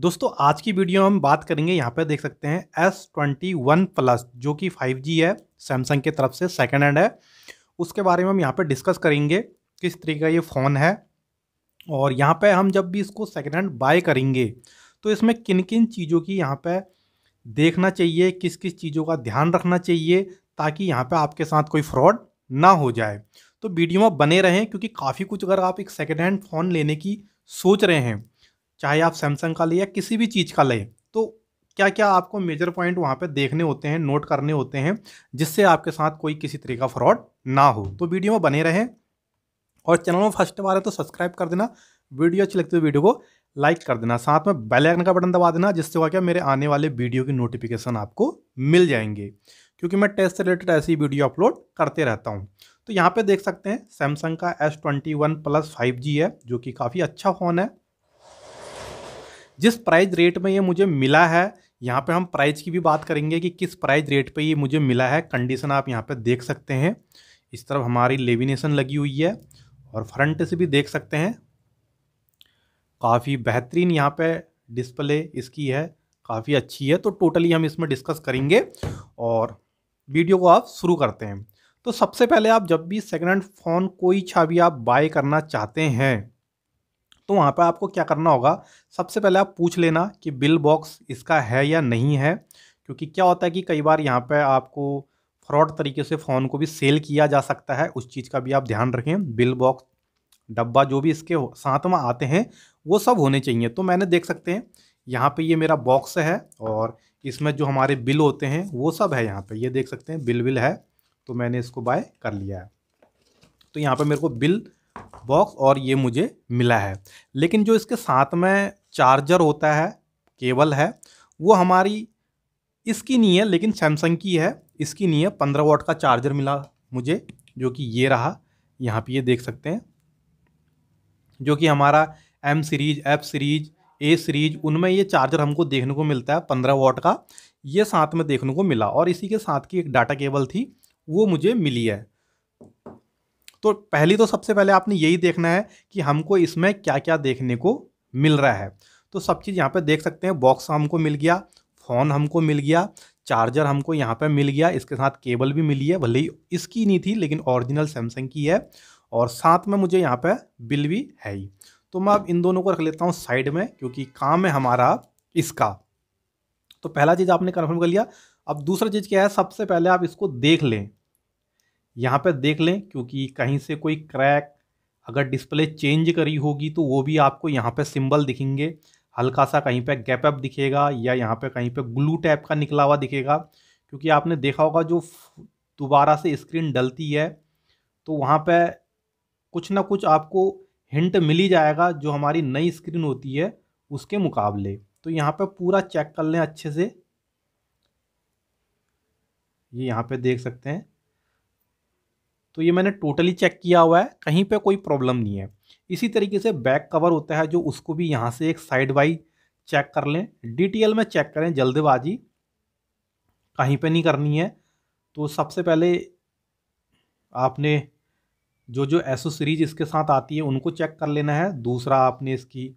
दोस्तों आज की वीडियो में हम बात करेंगे यहाँ पर देख सकते हैं एस ट्वेंटी वन प्लस जो कि 5G है सैमसंग की तरफ से सेकेंड हैंड है उसके बारे में हम यहाँ पर डिस्कस करेंगे किस तरीके का ये फ़ोन है और यहाँ पर हम जब भी इसको सेकेंड हैंड बाय करेंगे तो इसमें किन किन चीज़ों की यहाँ पर देखना चाहिए किस किस चीज़ों का ध्यान रखना चाहिए ताकि यहाँ पे आपके साथ कोई फ्रॉड ना हो जाए तो वीडियो में बने रहें क्योंकि काफ़ी कुछ अगर आप एक सेकेंड हैंड फ़ोन लेने की सोच रहे हैं चाहे आप सैमसंग का लें या किसी भी चीज़ का लें तो क्या क्या आपको मेजर पॉइंट वहाँ पे देखने होते हैं नोट करने होते हैं जिससे आपके साथ कोई किसी तरह का फ्रॉड ना हो तो वीडियो में बने रहें और चैनल में फर्स्ट बार है तो सब्सक्राइब कर देना वीडियो अच्छी लगती है तो वीडियो को लाइक कर देना साथ में बेल आइकन का बटन दबा देना जिससे होगा क्या मेरे आने वाले वीडियो की नोटिफिकेशन आपको मिल जाएंगे क्योंकि मैं टेस्ट से रिलेटेड ऐसी वीडियो अपलोड करते रहता हूँ तो यहाँ पे देख सकते हैं सैमसंग का S21 twenty one plus five है जो कि काफ़ी अच्छा फ़ोन है जिस प्राइस रेट में ये मुझे मिला है यहाँ पे हम प्राइस की भी बात करेंगे कि किस प्राइस रेट पे ये मुझे मिला है कंडीशन आप यहाँ पे देख सकते हैं इस तरफ हमारी लेमिनेशन लगी हुई है और फ्रंट से भी देख सकते हैं काफ़ी बेहतरीन यहाँ पे डिस्प्ले इसकी है काफ़ी अच्छी है तो टोटली हम इसमें डिस्कस करेंगे और वीडियो को आप शुरू करते हैं तो सबसे पहले आप जब भी सेकेंड हैंड फ़ोन कोई छा आप बाय करना चाहते हैं तो वहाँ पर आपको क्या करना होगा सबसे पहले आप पूछ लेना कि बिल बॉक्स इसका है या नहीं है क्योंकि क्या होता है कि कई बार यहाँ पर आपको फ्रॉड तरीके से फ़ोन को भी सेल किया जा सकता है उस चीज़ का भी आप ध्यान रखें बिल बॉक्स डब्बा जो भी इसके साथ में आते हैं वो सब होने चाहिए तो मैंने देख सकते हैं यहाँ पे ये मेरा बॉक्स है और इसमें जो हमारे बिल होते हैं वो सब है यहाँ पे ये देख सकते हैं बिल बिल है तो मैंने इसको बाय कर लिया है तो यहाँ पे मेरे को बिल बॉक्स और ये मुझे मिला है लेकिन जो इसके साथ में चार्जर होता है केबल है वो हमारी इसकी नहीं है लेकिन सैमसंग की है इसकी नहीं है पंद्रह वॉट का चार्जर मिला मुझे जो कि ये रहा यहाँ पे ये देख सकते हैं जो कि हमारा M series F series A series उनमें ये चार्जर हमको देखने को मिलता है पंद्रह वॉट का ये साथ में देखने को मिला और इसी के साथ की एक डाटा केबल थी वो मुझे मिली है तो पहली तो सबसे पहले आपने यही देखना है कि हमको इसमें क्या क्या देखने को मिल रहा है तो सब चीज़ यहाँ पर देख सकते हैं बॉक्स हमको मिल गया फ़ोन हमको मिल गया चार्जर हमको यहाँ पर मिल गया इसके साथ केबल भी मिली है भले ही इसकी नहीं थी लेकिन ओरिजिनल सैमसंग की है और साथ में मुझे यहाँ पर बिल भी है ही तो मैं अब इन दोनों को रख लेता हूँ साइड में क्योंकि काम है हमारा इसका तो पहला चीज़ आपने कन्फर्म कर लिया अब दूसरा चीज़ क्या है सबसे पहले आप इसको देख लें यहाँ पर देख लें क्योंकि कहीं से कोई क्रैक अगर डिस्प्ले चेंज करी होगी तो वो भी आपको यहाँ पर सिंबल दिखेंगे हल्का सा कहीं पे गैप अप दिखेगा या यहाँ पे कहीं पे ग्लू टाइप का निकला हुआ दिखेगा क्योंकि आपने देखा होगा जो दोबारा से स्क्रीन डलती है तो वहाँ पे कुछ ना कुछ आपको हिंट मिल ही जाएगा जो हमारी नई स्क्रीन होती है उसके मुकाबले तो यहाँ पे पूरा चेक कर लें अच्छे से ये यहाँ पे देख सकते हैं तो ये मैंने टोटली चेक किया हुआ है कहीं पे कोई प्रॉब्लम नहीं है इसी तरीके से बैक कवर होता है जो उसको भी यहाँ से एक साइड बाई चेक कर लें डिटेल में चेक करें जल्दबाजी कहीं पे नहीं करनी है तो सबसे पहले आपने जो जो एसो सीरीज इसके साथ आती है उनको चेक कर लेना है दूसरा आपने इसकी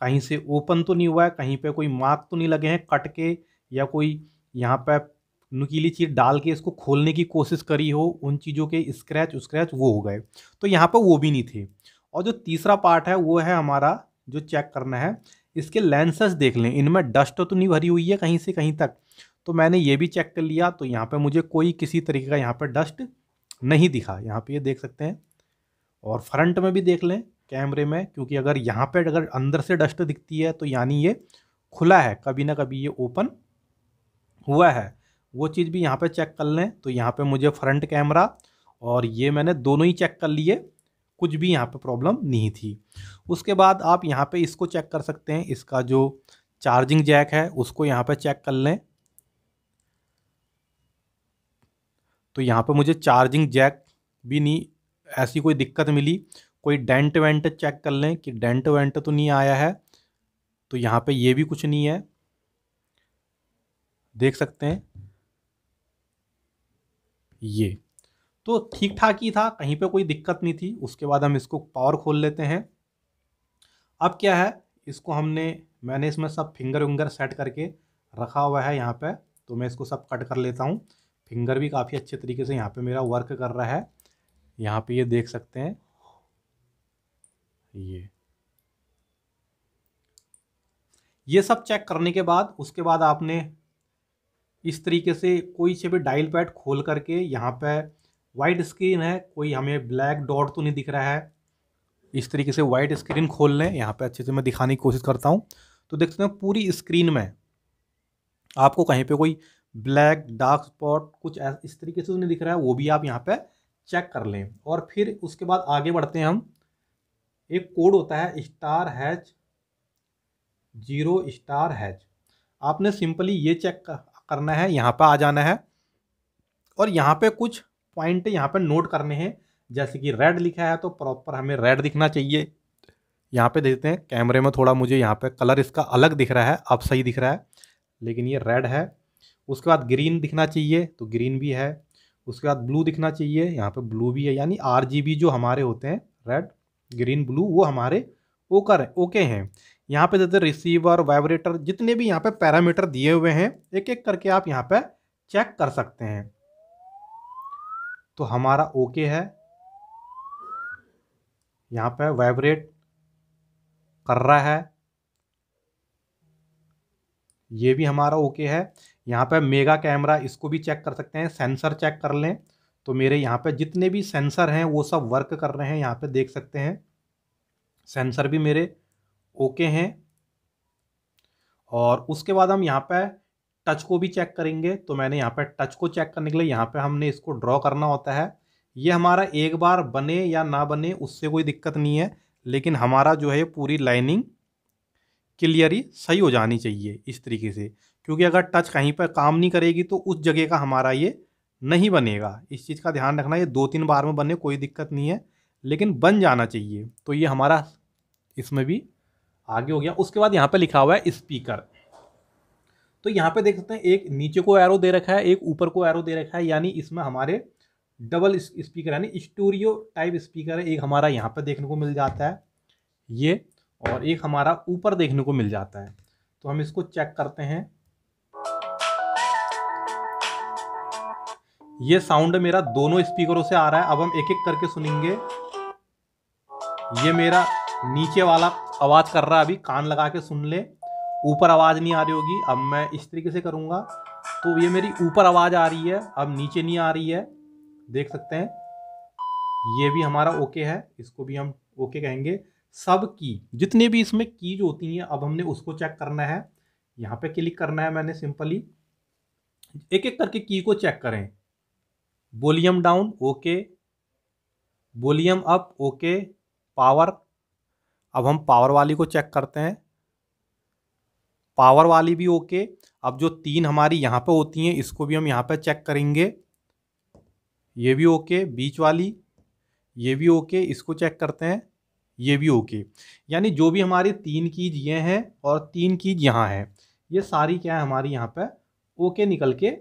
कहीं से ओपन तो नहीं हुआ है कहीं पे कोई मार्क तो नहीं लगे हैं कट के या कोई यहाँ पर नुकीली चीज़ डाल के इसको खोलने की कोशिश करी हो उन चीज़ों के स्क्रैच स्क्रैच वो हो गए तो यहाँ पर वो भी नहीं थे और जो तीसरा पार्ट है वो है हमारा जो चेक करना है इसके लेंसेस देख लें इनमें डस्ट तो नहीं भरी हुई है कहीं से कहीं तक तो मैंने ये भी चेक कर लिया तो यहाँ पे मुझे कोई किसी तरीके का यहाँ पर डस्ट नहीं दिखा यहाँ पे ये यह देख सकते हैं और फ्रंट में भी देख लें कैमरे में क्योंकि अगर यहाँ पे अगर अंदर से डस्ट दिखती है तो यानी ये खुला है कभी ना कभी ये ओपन हुआ है वो चीज़ भी यहाँ पे चेक कर लें तो यहाँ पे मुझे फ्रंट कैमरा और ये मैंने दोनों ही चेक कर लिए कुछ भी यहाँ पे प्रॉब्लम नहीं थी उसके बाद आप यहाँ पे इसको चेक कर सकते हैं इसका जो चार्जिंग जैक है उसको यहाँ पे चेक कर लें तो यहाँ पे मुझे चार्जिंग जैक भी नहीं ऐसी कोई दिक्कत मिली कोई डेंट वेंट चेक कर लें कि डेंट वेंट तो नहीं आया है तो यहाँ पर ये भी कुछ नहीं है देख सकते हैं ये तो ठीक ठाक ही था कहीं पे कोई दिक्कत नहीं थी उसके बाद हम इसको पावर खोल लेते हैं अब क्या है इसको हमने मैंने इसमें सब फिंगर विंगर सेट करके रखा हुआ है यहाँ पे तो मैं इसको सब कट कर लेता हूँ फिंगर भी काफ़ी अच्छे तरीके से यहाँ पे मेरा वर्क कर रहा है यहाँ पे ये देख सकते हैं ये ये सब चेक करने के बाद उसके बाद आपने इस तरीके से कोई से भी डायल पैड खोल करके यहाँ पे वाइट स्क्रीन है कोई हमें ब्लैक डॉट तो नहीं दिख रहा है इस तरीके से वाइट स्क्रीन खोल लें यहाँ पे अच्छे से मैं दिखाने की कोशिश करता हूँ तो देख सकते हैं पूरी स्क्रीन में आपको कहीं पे कोई ब्लैक डार्क स्पॉट कुछ इस तरीके से तो नहीं दिख रहा है वो भी आप यहाँ पे चेक कर लें और फिर उसके बाद आगे बढ़ते हैं हम एक कोड होता है star hash zero star hash आपने सिंपली ये चेक करना है यहाँ पर आ जाना है और यहाँ पे कुछ पॉइंट यहाँ पे नोट करने हैं जैसे कि रेड लिखा है तो प्रॉपर हमें रेड दिखना चाहिए यहाँ पे देखते हैं कैमरे में थोड़ा मुझे यहाँ पे कलर इसका अलग दिख रहा है अब सही दिख रहा है लेकिन ये रेड है उसके बाद ग्रीन दिखना चाहिए तो ग्रीन भी है उसके बाद ब्लू दिखना चाहिए यहाँ पे ब्लू भी है यानी आर जो हमारे होते हैं रेड ग्रीन ब्लू वो हमारे ओकर ओके हैं यहाँ पे जैसे रिसीवर वाइब्रेटर जितने भी यहाँ पे पैरामीटर दिए हुए हैं एक एक करके आप यहाँ पे चेक कर सकते हैं तो हमारा ओके है यहाँ पे वाइब्रेट कर रहा है ये भी हमारा ओके है यहाँ पे मेगा कैमरा इसको भी चेक कर सकते हैं सेंसर चेक कर लें तो मेरे यहाँ पे जितने भी सेंसर हैं वो सब वर्क कर रहे हैं यहाँ पे देख सकते हैं सेंसर भी मेरे ओके हैं और उसके बाद हम यहाँ पे टच को भी चेक करेंगे तो मैंने यहाँ पे टच को चेक करने के लिए यहाँ पे हमने इसको ड्रॉ करना होता है ये हमारा एक बार बने या ना बने उससे कोई दिक्कत नहीं है लेकिन हमारा जो है पूरी लाइनिंग क्लियर ही सही हो जानी चाहिए इस तरीके से क्योंकि अगर टच कहीं पर काम नहीं करेगी तो उस जगह का हमारा ये नहीं बनेगा इस चीज़ का ध्यान रखना ये दो तीन बार में बने कोई दिक्कत नहीं है लेकिन बन जाना चाहिए तो ये हमारा इसमें भी आगे हो गया उसके बाद यहाँ पे लिखा हुआ है स्पीकर तो यहाँ पे देख सकते हैं एक नीचे को एरो दे रखा है एक ऊपर को एरो दे रखा है यानी इसमें हमारे डबल स्पीकर यानी स्टूडियो टाइप स्पीकर है एक हमारा यहाँ पर देखने को मिल जाता है ये और एक हमारा ऊपर देखने को मिल जाता है तो हम इसको चेक करते हैं ये साउंड मेरा दोनों स्पीकरों से आ रहा है अब हम एक एक करके सुनेंगे ये मेरा नीचे वाला आवाज़ कर रहा है अभी कान लगा के सुन ले ऊपर आवाज़ नहीं आ रही होगी अब मैं इस तरीके से करूँगा तो ये मेरी ऊपर आवाज़ आ रही है अब नीचे नहीं आ रही है देख सकते हैं ये भी हमारा ओके है इसको भी हम ओके कहेंगे सब की जितने भी इसमें कीज होती हैं अब हमने उसको चेक करना है यहाँ पे क्लिक करना है मैंने सिंपली एक एक करके की को चेक करें volume down okay volume up okay power अब हम पावर वाली को चेक करते हैं पावर वाली भी ओके अब जो तीन हमारी यहाँ पे होती हैं इसको भी हम यहाँ पे चेक करेंगे ये भी ओके बीच वाली ये भी ओके इसको चेक करते हैं ये भी ओके यानी जो भी हमारी तीन कीज ये हैं और तीन कीज यहाँ है ये सारी क्या है हमारी यहाँ पे ओके निकल के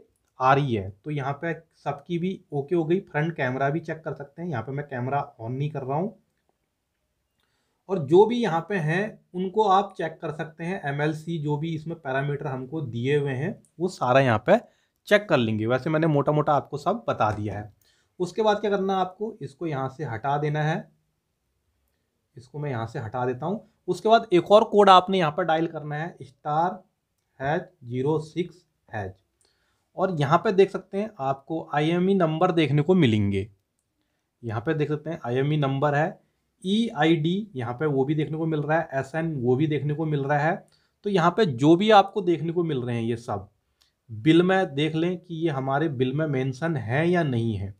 आ रही है तो यहाँ पे सबकी भी ओके हो गई फ्रंट कैमरा भी चेक कर सकते हैं यहाँ पे मैं कैमरा ऑन नहीं कर रहा हूँ और जो भी यहाँ पे हैं उनको आप चेक कर सकते हैं एम जो भी इसमें पैरामीटर हमको दिए हुए हैं वो सारा यहाँ पे चेक कर लेंगे वैसे मैंने मोटा मोटा आपको सब बता दिया है उसके बाद क्या करना है आपको इसको यहाँ से हटा देना है इसको मैं यहाँ से हटा देता हूँ उसके बाद एक और कोड आपने यहाँ पर डायल करना है star hash zero six hash और यहाँ पे देख सकते हैं आपको आईएमई नंबर e देखने को मिलेंगे यहाँ पे देख सकते हैं आईएमई नंबर e है ई आई डी यहाँ पे वो भी देखने को मिल रहा है एस एन वो भी देखने को मिल रहा है तो यहाँ पे जो भी आपको देखने को मिल रहे हैं ये सब बिल में देख लें कि ये हमारे बिल में मेंशन है या नहीं है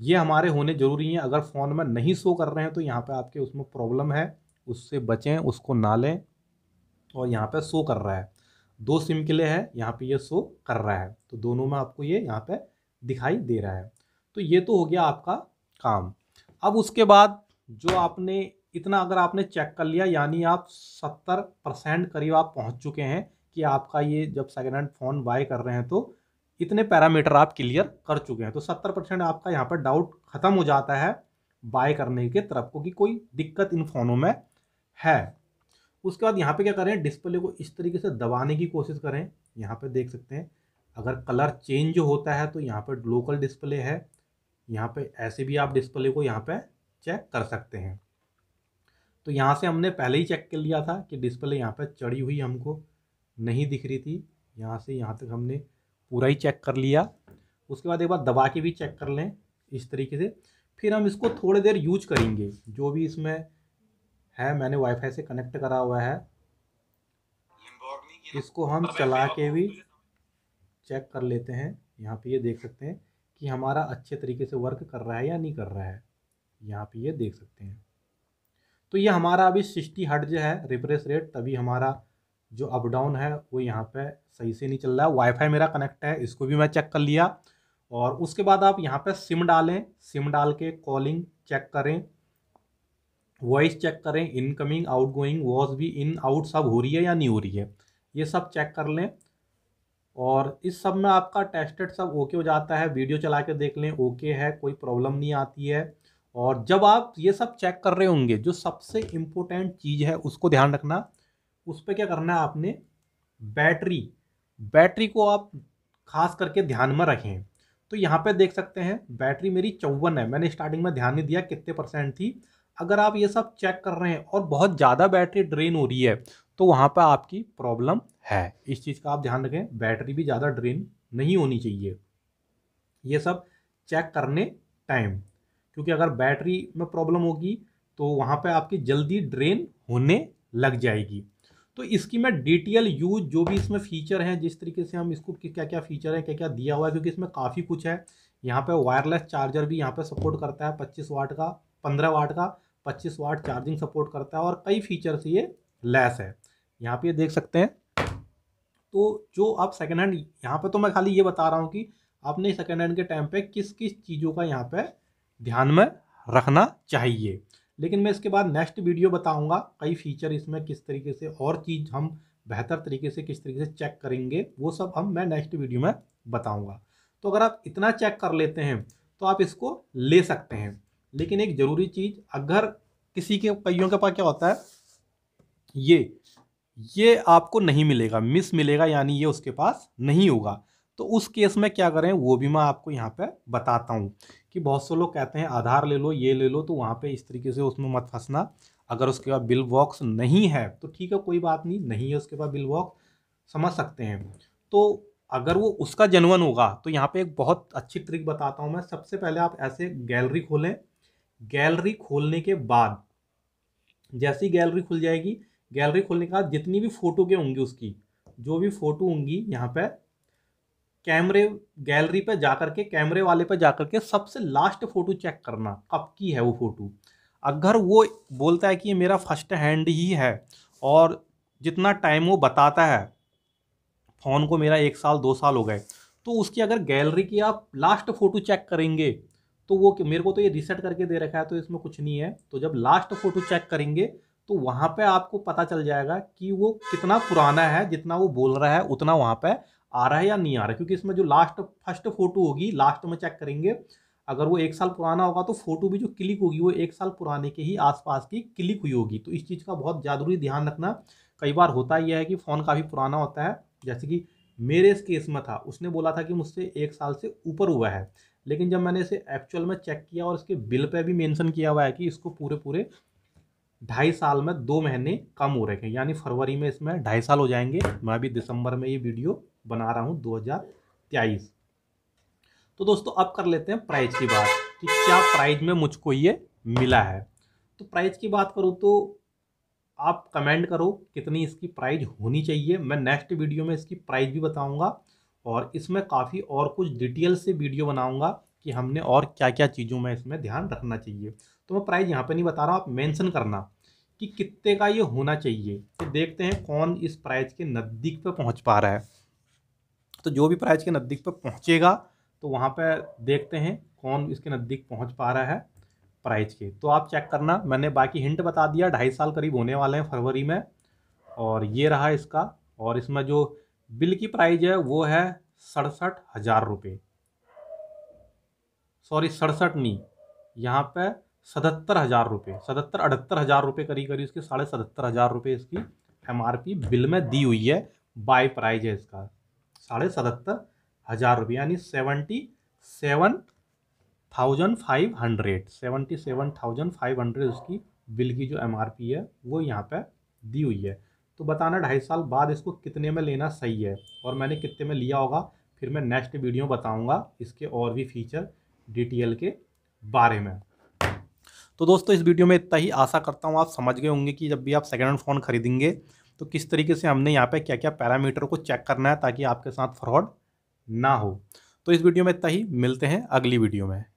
ये हमारे होने ज़रूरी हैं अगर फ़ोन में नहीं शो कर रहे हैं तो यहाँ पे आपके उसमें प्रॉब्लम है उससे बचें उसको ना लें और यहाँ पे शो कर रहा है दो सिम के लिए है यहाँ पे ये शो कर रहा है तो दोनों में आपको ये यहाँ पे दिखाई दे रहा है तो ये तो हो गया आपका काम अब उसके बाद जो आपने इतना अगर आपने चेक कर लिया यानी आप सत्तर परसेंट करीब आप पहुंच चुके हैं कि आपका ये जब सेकेंड हैंड फ़ोन बाय कर रहे हैं तो इतने पैरामीटर आप क्लियर कर चुके हैं तो सत्तर परसेंट आपका यहाँ पर डाउट ख़त्म हो जाता है बाय करने के तरफ को कि कोई दिक्कत इन फ़ोनों में है उसके बाद यहाँ पर क्या करें डिस्प्ले को इस तरीके से दबाने की कोशिश करें यहाँ पर देख सकते हैं अगर कलर चेंज होता है तो यहाँ पर लोकल डिस्प्ले है यहाँ पे ऐसे भी आप डिस्प्ले को यहाँ पे चेक कर सकते हैं तो यहाँ से हमने पहले ही चेक कर लिया था कि डिस्प्ले यहाँ पर चढ़ी हुई हमको नहीं दिख रही थी यहाँ से यहाँ तक हमने पूरा ही चेक कर लिया उसके बाद एक बार दबा के भी चेक कर लें इस तरीके से फिर हम इसको थोड़ी देर यूज करेंगे जो भी इसमें है मैंने वाईफाई से कनेक्ट करा हुआ है इसको हम चला के भी चेक कर लेते हैं यहाँ पे ये देख सकते हैं कि हमारा अच्छे तरीके से वर्क कर रहा है या नहीं कर रहा है यहाँ पे ये देख सकते हैं तो ये हमारा अभी सिक्सटी हट जो है रिफ्रेश रेट तभी हमारा जो अप डाउन है वो यहाँ पे सही से नहीं चल रहा है वाईफाई मेरा कनेक्ट है इसको भी मैं चेक कर लिया और उसके बाद आप यहाँ पे सिम डालें सिम डाल के कॉलिंग चेक करें वॉइस चेक करें इनकमिंग गोइंग वॉस भी इन आउट सब हो रही है या नहीं हो रही है ये सब चेक कर लें और इस सब में आपका टेस्टेड सब ओके हो जाता है वीडियो चला के देख लें ओके है कोई प्रॉब्लम नहीं आती है और जब आप ये सब चेक कर रहे होंगे जो सबसे इम्पोर्टेंट चीज़ है उसको ध्यान रखना उस पर क्या करना है आपने बैटरी बैटरी को आप खास करके ध्यान में रखें तो यहाँ पे देख सकते हैं बैटरी मेरी चौवन है मैंने स्टार्टिंग में ध्यान नहीं दिया कितने परसेंट थी अगर आप ये सब चेक कर रहे हैं और बहुत ज़्यादा बैटरी ड्रेन हो रही है तो वहाँ पर आपकी प्रॉब्लम है इस चीज़ का आप ध्यान रखें बैटरी भी ज़्यादा ड्रेन नहीं होनी चाहिए ये सब चेक करने टाइम क्योंकि अगर बैटरी में प्रॉब्लम होगी तो वहाँ पे आपकी जल्दी ड्रेन होने लग जाएगी तो इसकी मैं डिटेल यूज जो भी इसमें फीचर हैं जिस तरीके से हम इसको क्या क्या फीचर है क्या क्या दिया हुआ है क्योंकि इसमें काफ़ी कुछ है यहाँ पे वायरलेस चार्जर भी यहाँ पे सपोर्ट करता है 25 वाट का 15 वाट का 25 वाट चार्जिंग सपोर्ट करता है और कई फीचर से ये लेस है यहाँ पर देख सकते हैं तो जो आप सेकेंड हैंड यहाँ पर तो मैं खाली ये बता रहा हूँ कि आपने सेकेंड हैंड के टाइम पर किस किस चीज़ों का यहाँ पर ध्यान में रखना चाहिए लेकिन मैं इसके बाद नेक्स्ट वीडियो बताऊंगा कई फीचर इसमें किस तरीके से और चीज़ हम बेहतर तरीके से किस तरीके से चेक करेंगे वो सब हम मैं नेक्स्ट वीडियो में बताऊंगा तो अगर आप इतना चेक कर लेते हैं तो आप इसको ले सकते हैं लेकिन एक ज़रूरी चीज़ अगर किसी के कईयों के पास क्या होता है ये ये आपको नहीं मिलेगा मिस मिलेगा यानी ये उसके पास नहीं होगा तो उस केस में क्या करें वो भी मैं आपको यहाँ पे बताता हूँ कि बहुत से लोग कहते हैं आधार ले लो ये ले लो तो वहाँ पे इस तरीके से उसमें मत फंसना अगर उसके पास बिल बॉक्स नहीं है तो ठीक है कोई बात नहीं नहीं है उसके पास बिल बॉक्स समझ सकते हैं तो अगर वो उसका जनवन होगा तो यहाँ पर एक बहुत अच्छी ट्रिक बताता हूँ मैं सबसे पहले आप ऐसे गैलरी खोलें गैलरी खोलने के बाद जैसी गैलरी खुल जाएगी गैलरी खोलने के बाद जितनी भी फ़ोटो के होंगी उसकी जो भी फ़ोटो होंगी यहाँ पर कैमरे गैलरी पे जा कर के कैमरे वाले पे जा कर के सबसे लास्ट फ़ोटो चेक करना कब की है वो फ़ोटो अगर वो बोलता है कि ये मेरा फर्स्ट हैंड ही है और जितना टाइम वो बताता है फ़ोन को मेरा एक साल दो साल हो गए तो उसकी अगर गैलरी की आप लास्ट फ़ोटो चेक करेंगे तो वो मेरे को तो ये रिसेट करके दे रखा है तो इसमें कुछ नहीं है तो जब लास्ट फ़ोटो चेक करेंगे तो वहाँ पे आपको पता चल जाएगा कि वो कितना पुराना है जितना वो बोल रहा है उतना वहाँ पे आ रहा है या नहीं आ रहा है क्योंकि इसमें जो लास्ट फर्स्ट फोटो होगी लास्ट में चेक करेंगे अगर वो एक साल पुराना होगा तो फोटो भी जो क्लिक होगी वो एक साल पुराने के ही आसपास की क्लिक हुई होगी तो इस चीज़ का बहुत ज़रूरी ध्यान रखना कई बार होता यह है कि फ़ोन काफ़ी पुराना होता है जैसे कि मेरे इस केस में था उसने बोला था कि मुझसे एक साल से ऊपर हुआ है लेकिन जब मैंने इसे एक्चुअल में चेक किया और इसके बिल पर भी मैंसन किया हुआ है कि इसको पूरे पूरे ढाई साल में दो महीने कम हो रहे हैं यानी फरवरी में इसमें ढाई साल हो जाएंगे मैं अभी दिसंबर में ये वीडियो बना रहा हूँ दो तो दोस्तों अब कर लेते हैं प्राइज की बात कि क्या प्राइज में मुझको ये मिला है तो प्राइज की बात करूँ तो आप कमेंट करो कितनी इसकी प्राइज होनी चाहिए मैं नेक्स्ट वीडियो में इसकी प्राइज भी बताऊंगा और इसमें काफ़ी और कुछ डिटेल से वीडियो बनाऊंगा कि हमने और क्या क्या चीज़ों में इसमें ध्यान रखना चाहिए तो मैं प्राइज़ यहाँ पे नहीं बता रहा हूँ आप मेंशन करना कि कितने का ये होना चाहिए तो देखते हैं कौन इस प्राइज के नज़दीक पर पहुँच पा रहा है तो जो भी प्राइज के नज़दीक पर पहुँचेगा तो वहाँ पर देखते हैं कौन इसके नज़दीक पहुँच पा रहा है प्राइज के तो आप चेक करना मैंने बाकी हिंट बता दिया ढाई साल करीब होने वाले हैं फरवरी में और ये रहा इसका और इसमें जो बिल की प्राइज है वो है सड़सठ हज़ार रुपये सॉरी सड़सठ नहीं यहाँ पे सतहत्तर हज़ार रुपये सतहत्तर अठहत्तर हज़ार रुपये करीब करीब इसके साढ़े सतहत्तर हज़ार रुपये इसकी एमआरपी बिल में दी हुई है बाय प्राइज है इसका साढ़े सतहत्तर हज़ार रुपये यानी seventy seven thousand five hundred seventy seven thousand five hundred उसकी बिल की जो एम आर पी है वो यहाँ पे दी हुई है तो बताना ढाई साल बाद इसको कितने में लेना सही है और मैंने कितने में लिया होगा फिर मैं नेक्स्ट वीडियो बताऊँगा इसके और भी फीचर डी टी एल के बारे में तो दोस्तों इस वीडियो में इतना ही आशा करता हूँ आप समझ गए होंगे कि जब भी आप सेकेंड हैंड फ़ोन खरीदेंगे तो किस तरीके से हमने यहाँ पे क्या क्या पैरामीटर को चेक करना है ताकि आपके साथ फ्रॉड ना हो तो इस वीडियो में इतना ही मिलते हैं अगली वीडियो में